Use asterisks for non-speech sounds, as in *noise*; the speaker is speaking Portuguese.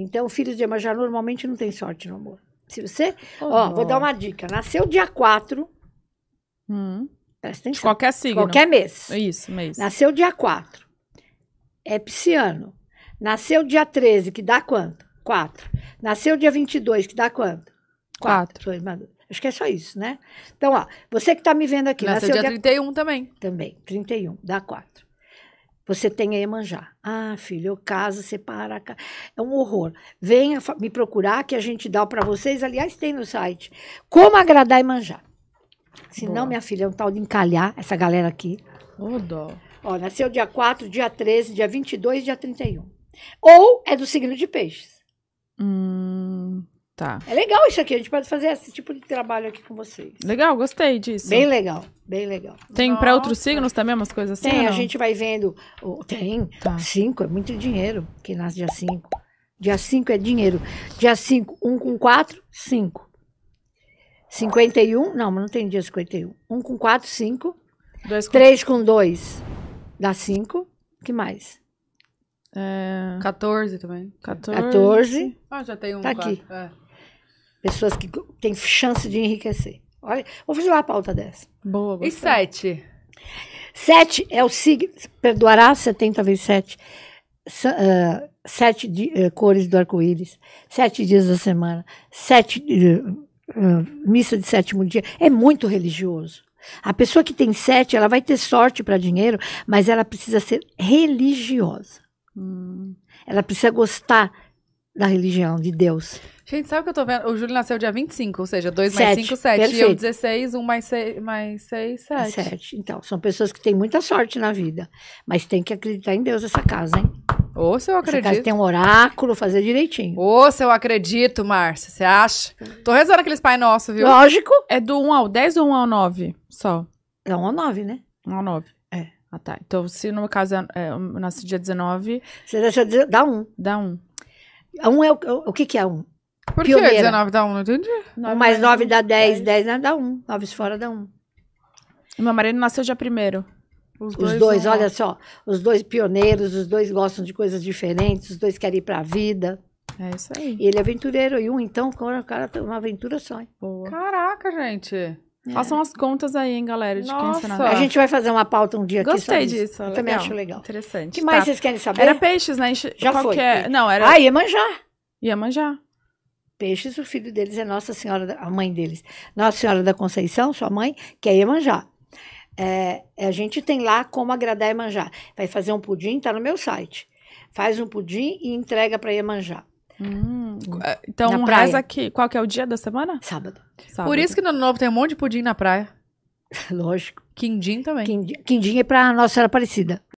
Então, filhos de Emanjá normalmente não tem sorte no amor. Se você. Oh, ó, vou dar uma dica. Nasceu dia 4. Hum. Presta atenção. qualquer signo. Qualquer mês. Isso, mês. Nasceu dia 4. É pisciano. Nasceu dia 13, que dá quanto? 4. Nasceu dia 22, que dá quanto? 4. 4. Acho que é só isso, né? Então, ó, você que tá me vendo aqui. Nasceu, nasceu dia, dia 31 também. Também, 31, dá 4. Você tem a Iemanjá. Ah, filho, eu caso, separa. É um horror. Venha me procurar que a gente dá para vocês. Aliás, tem no site. Como agradar Iemanjá. Se não, minha filha, é um tal de encalhar essa galera aqui. Ô, dó. Ó, nasceu dia 4, dia 13, dia 22, dia 31. Ou é do signo de peixes. Hum. Tá. É legal isso aqui, a gente pode fazer esse tipo de trabalho aqui com vocês. Legal, gostei disso. Bem legal, bem legal. Tem para outros signos também umas coisas assim? Tem, a gente vai vendo. Oh, tem, tá. cinco, é muito dinheiro que nasce dia cinco. Dia cinco é dinheiro. Dia cinco, um com quatro, cinco. um, não, mas não tem dia cinquenta e Um com quatro, cinco. Dois com... Três com dois, dá cinco. que mais? É... 14 também. 14. 14. Ah, já tem um. Tá quatro. aqui. É. Pessoas que têm chance de enriquecer. Olha, vou fazer uma pauta dessa. Boa, gostei. E sete? Sete é o signo. Perdoará 70 vezes sete. Uh, sete de, uh, cores do arco-íris. Sete dias da semana. Sete. Uh, missa de sétimo dia. É muito religioso. A pessoa que tem sete, ela vai ter sorte para dinheiro, mas ela precisa ser religiosa. Hum. Ela precisa gostar da religião, de Deus. Gente, sabe o que eu tô vendo? O Júlio nasceu dia 25, ou seja, 2 mais 5, 7. E eu 16, 1 mais 6, 7. 7. Então, são pessoas que têm muita sorte na vida. Mas tem que acreditar em Deus essa casa, hein? Ou se eu acredito. Essa casa tem um oráculo, fazer direitinho. Ou se eu acredito, Márcia, você acha? Tô rezando aqueles Pai Nosso, viu? Lógico. É do 1 ao 10 ou 1 ao 9 só? É 1 ao 9, né? 1 ao 9. É. Ah, tá. Então, se no meu caso é, é, eu nasci dia 19... Você deixa... Dá 1. Dá 1. A 1 é o, o que, que é 1? Um? Por Pioneira. que 19 dá 1? não entendi. 9 mais 9 dá 10, 10, 10 dá 1. 9 fora dá 1. E Meu marido nasceu já primeiro. Os dois, os dois olha só, os dois pioneiros, os dois gostam de coisas diferentes, os dois querem ir pra vida. É isso aí. E ele é aventureiro, e um então, o cara tem uma aventura só. Hein? Boa. Caraca, gente. É. Façam as contas aí, hein, galera, de Nossa. quem ensinar. A gente vai fazer uma pauta um dia aqui. Gostei disso. Eu também acho legal. Interessante. O que mais tá. vocês querem saber? Era peixes, né? Já Qual foi. É? Não, era... Ah, Iemanjá. Iemanjá. Peixes, o filho deles é Nossa Senhora, da... a mãe deles. Nossa Senhora da Conceição, sua mãe, que é Iemanjá. É, é a gente tem lá como agradar Iemanjá. Vai fazer um pudim, tá no meu site. Faz um pudim e entrega para Iemanjá. Hum. Hum. Ah, então, reza aqui. Qual que é o dia da semana? Sábado. Sábado. Por isso que no Ano Novo tem um monte de pudim na praia. *laughs* Lógico. Quindim também. Quindim, quindim é pra Nossa Senhora Aparecida.